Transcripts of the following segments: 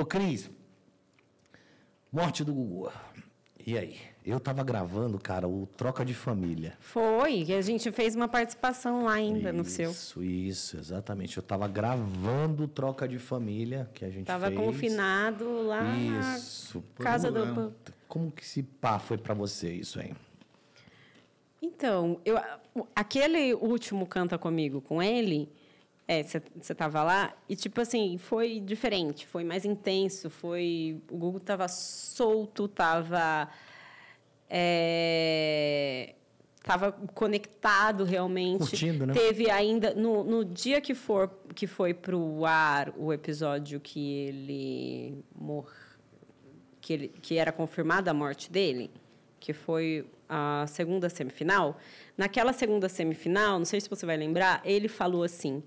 Ô Cris, morte do Gugu. E aí? Eu tava gravando, cara, o Troca de Família. Foi, e a gente fez uma participação lá ainda isso, no seu. Isso, isso, exatamente. Eu tava gravando o Troca de Família que a gente tava fez. Tava confinado lá isso. na casa do... Como que se pá foi para você isso, hein? Então, eu, aquele último Canta Comigo com ele é, você tava lá e, tipo assim, foi diferente, foi mais intenso, foi... O Google tava solto, tava... É, tava conectado realmente. Curtindo, né? Teve ainda... No, no dia que, for, que foi pro ar o episódio que ele morreu, que, ele, que era confirmada a morte dele, que foi a segunda semifinal, naquela segunda semifinal, não sei se você vai lembrar, ele falou assim: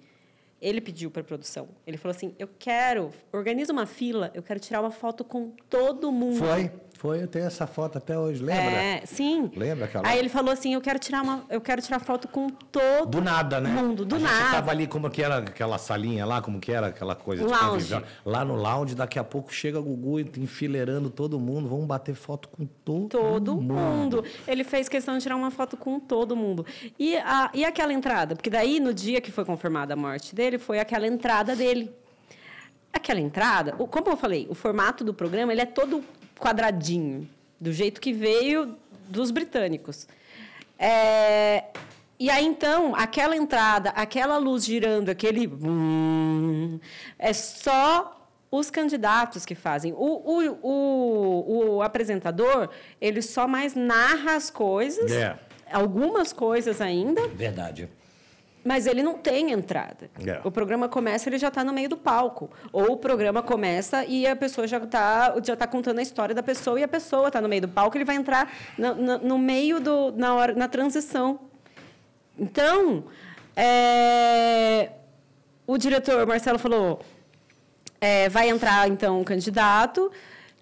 ele pediu para a produção. Ele falou assim: Eu quero, organiza uma fila, eu quero tirar uma foto com todo mundo. Foi? foi, eu tenho essa foto até hoje, lembra? É, sim. Lembra aquela? Aí ele falou assim: "Eu quero tirar uma, eu quero tirar foto com todo mundo Do nada, né? mundo, do a nada. Gente tava ali como que era aquela salinha lá, como que era aquela coisa lounge. convivial. lá no lounge, daqui a pouco chega o Gugu enfileirando todo mundo, vamos bater foto com todo, todo mundo. mundo. Ele fez questão de tirar uma foto com todo mundo. E a, e aquela entrada, porque daí no dia que foi confirmada a morte dele, foi aquela entrada dele aquela entrada, como eu falei, o formato do programa ele é todo quadradinho, do jeito que veio dos britânicos. É, e aí, então, aquela entrada, aquela luz girando, aquele. É só os candidatos que fazem. O, o, o, o apresentador, ele só mais narra as coisas, é. algumas coisas ainda. Verdade. Mas ele não tem entrada. É. O programa começa, ele já está no meio do palco. Ou o programa começa e a pessoa já está já tá contando a história da pessoa e a pessoa está no meio do palco, ele vai entrar no, no, no meio do na hora na transição. Então, é, o diretor Marcelo falou, é, vai entrar então o um candidato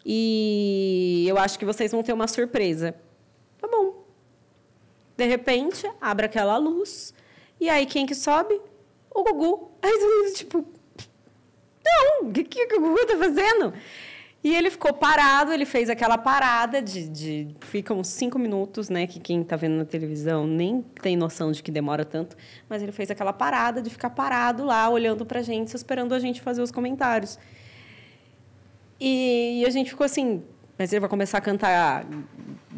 e eu acho que vocês vão ter uma surpresa. Tá bom. De repente, abre aquela luz e aí, quem que sobe? O Gugu. Aí eu, tipo, não, o que, que, que o Gugu tá fazendo? E ele ficou parado, ele fez aquela parada de, de. Ficam cinco minutos, né? Que quem tá vendo na televisão nem tem noção de que demora tanto. Mas ele fez aquela parada de ficar parado lá, olhando pra gente, esperando a gente fazer os comentários. E, e a gente ficou assim. Mas ele vai começar a cantar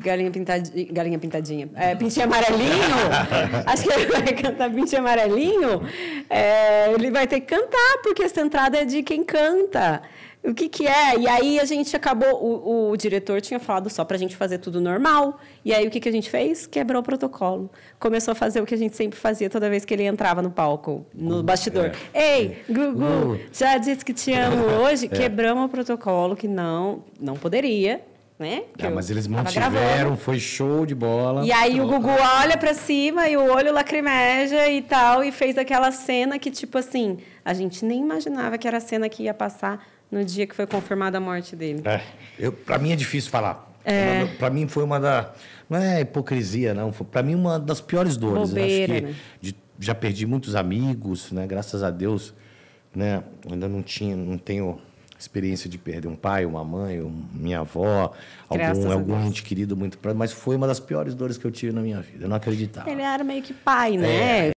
Galinha, pintad... Galinha pintadinha. É, pintinho amarelinho. Acho que ele vai cantar pintinho amarelinho. É, ele vai ter que cantar, porque essa entrada é de quem canta. O que, que é? E aí a gente acabou. O, o diretor tinha falado só para a gente fazer tudo normal. E aí o que, que a gente fez? Quebrou o protocolo. Começou a fazer o que a gente sempre fazia toda vez que ele entrava no palco, no uh, bastidor. É. Ei, Gugu, uh. já disse que te amo hoje. É. Quebramos o protocolo que não, não poderia né? Ah, mas eles mantiveram, foi show de bola. E aí o Gugu olha para cima e o olho lacrimeja e tal, e fez aquela cena que, tipo assim, a gente nem imaginava que era a cena que ia passar no dia que foi confirmada a morte dele. É, eu, pra mim é difícil falar. É. é para mim foi uma da. Não é hipocrisia, não. Para mim, uma das piores dores. Bobeira, acho que né? de, já perdi muitos amigos, né? Graças a Deus, né? Ainda não tinha, não tenho experiência de perder um pai, uma mãe, minha avó, algum, algum ente querido muito próximo, mas foi uma das piores dores que eu tive na minha vida. Eu não acreditava. Ele era meio que pai, né? É,